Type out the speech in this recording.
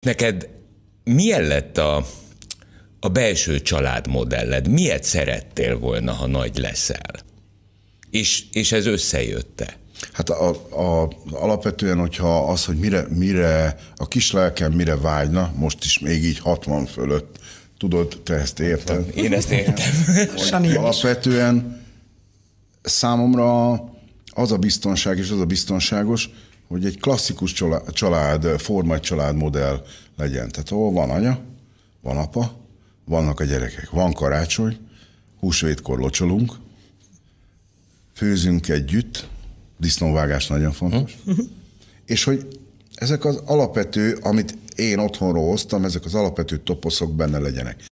Neked milyen lett a, a belső családmodelled? Miért szerettél volna, ha nagy leszel? És, és ez összejötte? Hát a, a, alapvetően, hogyha az, hogy mire, mire a kis lelkem mire vágyna, most is még így 60 fölött, tudod, te ezt érted? Én ezt értem. Sani alapvetően számomra az a biztonság és az a biztonságos, hogy egy klasszikus család, család forma egy családmodell legyen. Tehát ahol van anya, van apa, vannak a gyerekek, van karácsony, húsvétkor locsolunk, főzünk együtt, disznóvágás nagyon fontos, hm. Hm. és hogy ezek az alapvető, amit én otthonról hoztam, ezek az alapvető toposzok benne legyenek.